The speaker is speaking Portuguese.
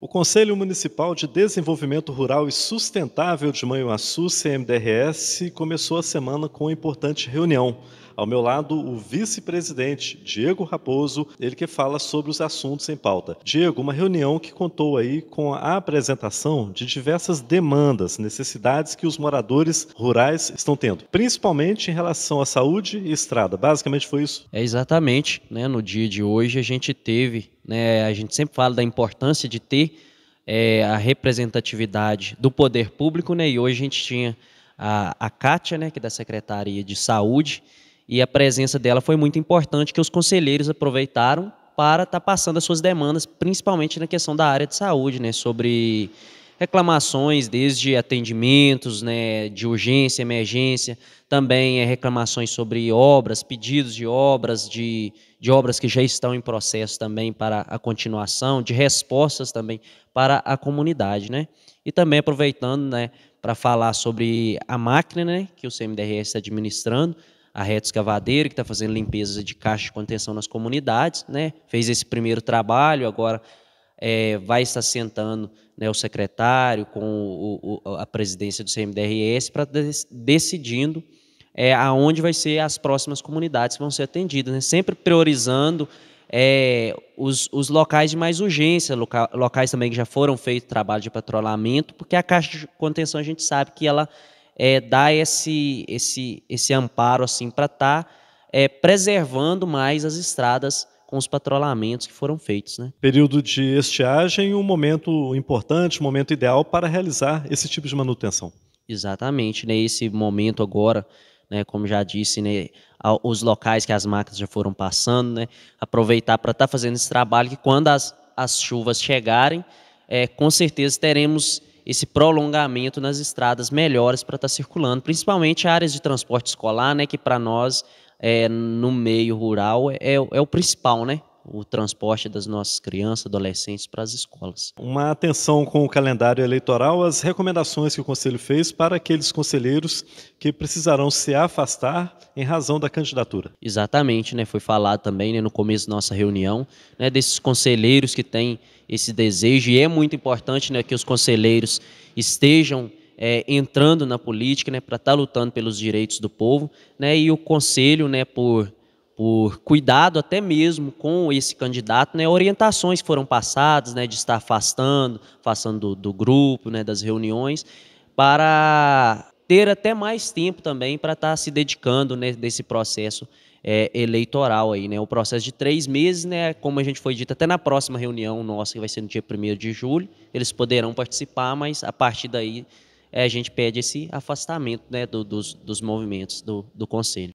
O Conselho Municipal de Desenvolvimento Rural e Sustentável de Manhuaçu, CMDRS, começou a semana com uma importante reunião ao meu lado, o vice-presidente Diego Raposo, ele que fala sobre os assuntos em pauta. Diego, uma reunião que contou aí com a apresentação de diversas demandas, necessidades que os moradores rurais estão tendo, principalmente em relação à saúde e estrada. Basicamente foi isso? É exatamente, né? No dia de hoje a gente teve, né? A gente sempre fala da importância de ter é, a representatividade do poder público, né? E hoje a gente tinha a, a Kátia, né, que é da Secretaria de Saúde, e a presença dela foi muito importante, que os conselheiros aproveitaram para estar tá passando as suas demandas, principalmente na questão da área de saúde, né, sobre reclamações desde atendimentos né, de urgência, emergência, também é, reclamações sobre obras, pedidos de obras, de, de obras que já estão em processo também para a continuação, de respostas também para a comunidade. Né? E também aproveitando né, para falar sobre a máquina né, que o CMDRS está administrando, a reta escavadeira, que está fazendo limpeza de caixa de contenção nas comunidades, né? fez esse primeiro trabalho, agora é, vai estar sentando né, o secretário com o, o, a presidência do CMDRS para des, decidindo é, aonde vai ser as próximas comunidades que vão ser atendidas, né? sempre priorizando é, os, os, locais de mais urgência, loca, locais também que já foram feitos trabalho de patrulhamento, porque a caixa de contenção a gente sabe que ela é, dar esse, esse, esse amparo assim para estar tá, é, preservando mais as estradas com os patrolamentos que foram feitos. Né? Período de estiagem, um momento importante, um momento ideal para realizar esse tipo de manutenção. Exatamente, né? esse momento agora, né, como já disse, né, os locais que as máquinas já foram passando, né, aproveitar para estar tá fazendo esse trabalho, que quando as, as chuvas chegarem, é, com certeza teremos esse prolongamento nas estradas melhores para estar tá circulando, principalmente áreas de transporte escolar, né, que para nós é, no meio rural é, é, o é principal, né? o transporte das nossas crianças, adolescentes para as escolas. Uma atenção com o calendário eleitoral, as recomendações que o Conselho fez para aqueles conselheiros que precisarão se afastar em razão da candidatura. Exatamente, né? Foi falado também né, no começo da nossa reunião, né, desses conselheiros que têm esse desejo, e é muito importante né, que os conselheiros estejam é, entrando na política, né, para estar tá lutando pelos direitos do povo, né, e o conselho, né, por por cuidado até mesmo com esse candidato, né, orientações que foram passadas, né, de estar afastando, afastando do, do grupo, né, das reuniões, para ter até mais tempo também para estar se dedicando né, desse processo é, eleitoral aí, né, o processo de três meses, né, como a gente foi dito, até na próxima reunião nossa que vai ser no dia 1 de julho, eles poderão participar, mas a partir daí é, a gente pede esse afastamento né, do, dos, dos movimentos do, do conselho.